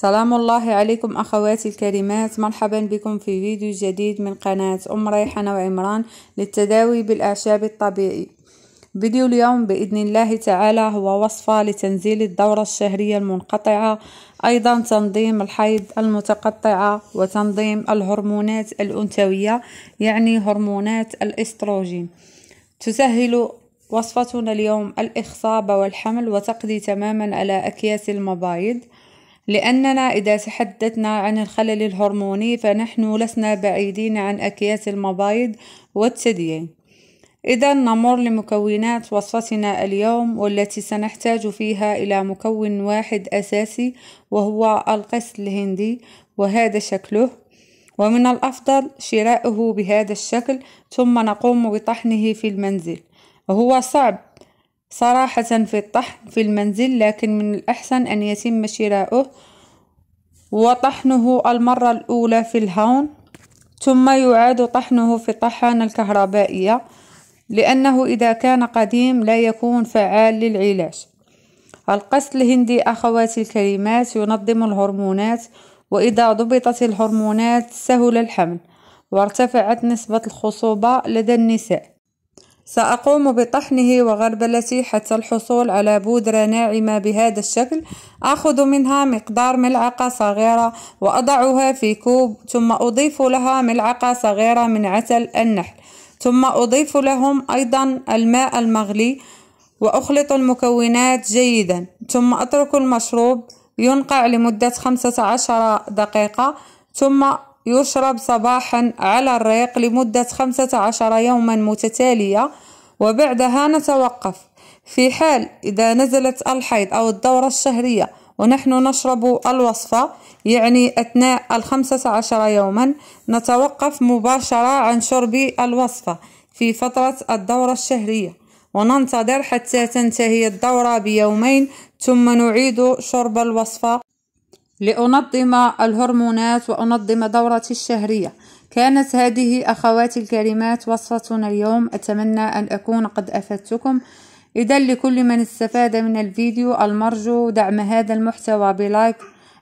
سلام الله عليكم أخواتي الكريمات مرحبا بكم في فيديو جديد من قناة أم ريحانة وعمران للتداوي بالأعشاب الطبيعي فيديو اليوم بإذن الله تعالى هو وصفة لتنزيل الدورة الشهرية المنقطعة أيضا تنظيم الحيض المتقطعة وتنظيم الهرمونات الأنثوية يعني هرمونات الإستروجين تسهل وصفتنا اليوم الإخصاب والحمل وتقضي تماما على أكياس المبايض لأننا إذا تحدثنا عن الخلل الهرموني فنحن لسنا بعيدين عن أكياس المبايض والثديين إذا نمر لمكونات وصفتنا اليوم والتي سنحتاج فيها إلى مكون واحد أساسي وهو القس الهندي وهذا شكله ومن الأفضل شراؤه بهذا الشكل ثم نقوم بطحنه في المنزل هو صعب صراحة في الطحن في المنزل لكن من الأحسن أن يتم شراؤه وطحنه المرة الأولى في الهون ثم يعاد طحنه في الطحانة الكهربائية لأنه إذا كان قديم لا يكون فعال للعلاج القسط الهندي أخواتي الكريمات ينظم الهرمونات وإذا ضبطت الهرمونات سهل الحمل وارتفعت نسبة الخصوبة لدى النساء سأقوم بطحنه وغربلته حتى الحصول على بودرة ناعمة بهذا الشكل أخذ منها مقدار ملعقة صغيرة وأضعها في كوب ثم أضيف لها ملعقة صغيرة من عسل النحل ثم أضيف لهم أيضا الماء المغلي وأخلط المكونات جيدا ثم أترك المشروب ينقع لمدة 15 دقيقة ثم يشرب صباحا على الريق لمدة 15 يوما متتالية وبعدها نتوقف في حال إذا نزلت الحيض أو الدورة الشهرية ونحن نشرب الوصفة يعني أثناء الخمسة عشر يوما نتوقف مباشرة عن شرب الوصفة في فترة الدورة الشهرية وننتظر حتى تنتهي الدورة بيومين ثم نعيد شرب الوصفة لأنظم الهرمونات وأنظم دورتي الشهرية كانت هذه أخواتي الكريمات وصفتنا اليوم أتمنى أن أكون قد أفدتكم إذا لكل من استفاد من الفيديو المرجو دعم هذا المحتوى بلايك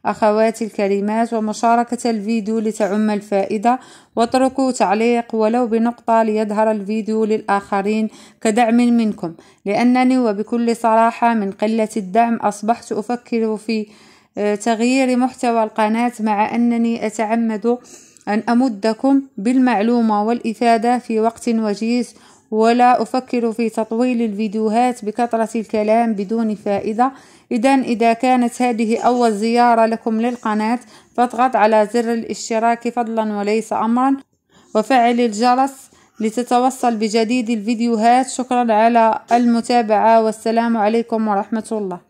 أخواتي الكريمات ومشاركة الفيديو لتعم الفائدة واتركوا تعليق ولو بنقطة ليظهر الفيديو للآخرين كدعم منكم لأنني وبكل صراحة من قلة الدعم أصبحت أفكر في تغيير محتوى القناة مع أنني أتعمد أن أمدكم بالمعلومة والإفادة في وقت وجيز ولا أفكر في تطويل الفيديوهات بكثرة الكلام بدون فائدة إذا إذا كانت هذه أول زيارة لكم للقناة فاضغط على زر الاشتراك فضلا وليس أمرا وفعل الجرس لتتوصل بجديد الفيديوهات شكرا على المتابعة والسلام عليكم ورحمة الله